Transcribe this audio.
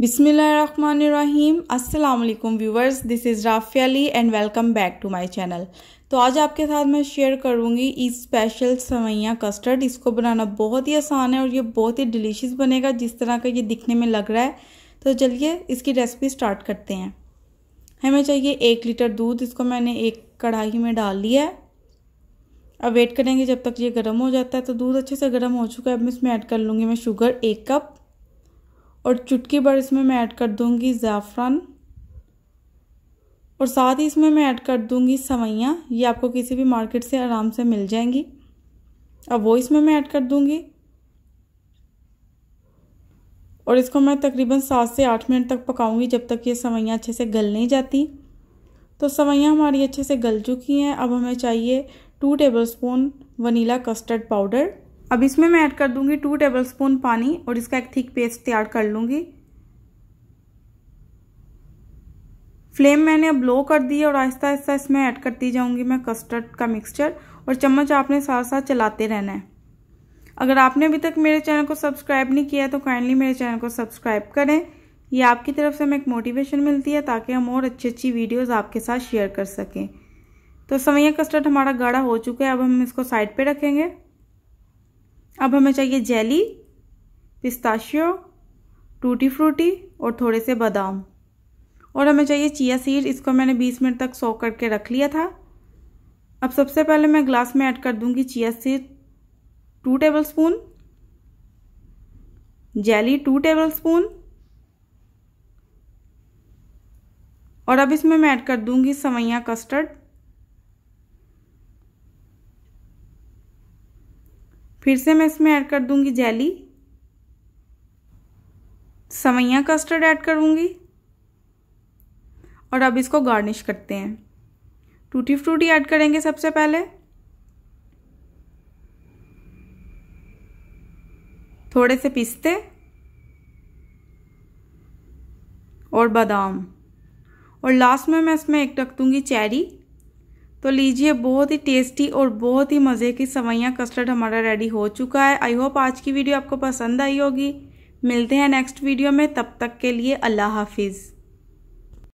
बिसमीम असलम viewers this is Rafi Ali and welcome back to my channel तो आज आपके साथ मैं शेयर करूँगी ईद स्पेशल सवैया कस्टर्ड इसको बनाना बहुत ही आसान है और ये बहुत ही डिलीशियस बनेगा जिस तरह का ये दिखने में लग रहा है तो चलिए इसकी रेसिपी स्टार्ट करते हैं हमें चाहिए एक लीटर दूध इसको मैंने एक कढ़ाई में डाल लिया है अब वेट करेंगे जब तक ये गर्म हो जाता है तो दूध अच्छे से गर्म हो चुका है अब मैं इसमें ऐड कर लूँगी मैं शुगर एक कप और चुटकी भर इसमें मैं ऐड कर दूंगी ज़ैफरान और साथ ही इसमें मैं ऐड कर दूंगी सवैयाँ ये आपको किसी भी मार्केट से आराम से मिल जाएंगी अब वो इसमें मैं ऐड कर दूंगी और इसको मैं तकरीबन सात से आठ मिनट तक पकाऊंगी जब तक ये सवैयाँ अच्छे से गल नहीं जाती तो सवैयाँ हमारी अच्छे से गल चुकी हैं अब हमें चाहिए two spoon vanilla custard powder अब इसमें मैं ऐड कर दूंगी टू टेबलस्पून पानी और इसका एक थिक पेस्ट तैयार कर लूंगी फ्लेम मैंने अब लो कर दी और आहिस्ता आहिस्ता इसमें ऐड करती जाऊंगी मैं कस्टर्ड का मिक्सचर और चम्मच आपने साथ साथ चलाते रहना है अगर आपने अभी तक मेरे चैनल को सब्सक्राइब नहीं किया है तो काइंडली मेरे चैनल को सब्सक्राइब करें यह आपकी तरफ से हमें एक मोटिवेशन मिलती है ताकि हम और अच्छी अच्छी वीडियोज़ आपके साथ शेयर कर सकें तो सवैया कस्टर्ड हमारा गाढ़ा हो चुका है अब हम इसको साइड पर रखेंगे अब हमें चाहिए जेली पिस्ताशियो टूटी फ्रूटी और थोड़े से बादाम और हमें चाहिए चिया सीड इसको मैंने 20 मिनट तक सो करके रख लिया था अब सबसे पहले मैं ग्लास में ऐड कर दूंगी chia seed two tablespoon jelly two tablespoon और अब इसमें मैं ऐड कर दूंगी सवैया कस्टर्ड फिर से मैं इसमें ऐड कर दूंगी जेली सवैया कस्टर्ड ऐड करूंगी और अब इसको गार्निश करते हैं टूटी फ्रूटी ऐड करेंगे सबसे पहले थोड़े से पिस्ते और बादाम और लास्ट में मैं इसमें एक रख दूंगी चेरी तो लीजिए बहुत ही टेस्टी और बहुत ही मज़े की सवैयाँ कस्टर्ड हमारा रेडी हो चुका है आई होप आज की वीडियो आपको पसंद आई होगी मिलते हैं नेक्स्ट वीडियो में तब तक के लिए अल्लाह हाफिज़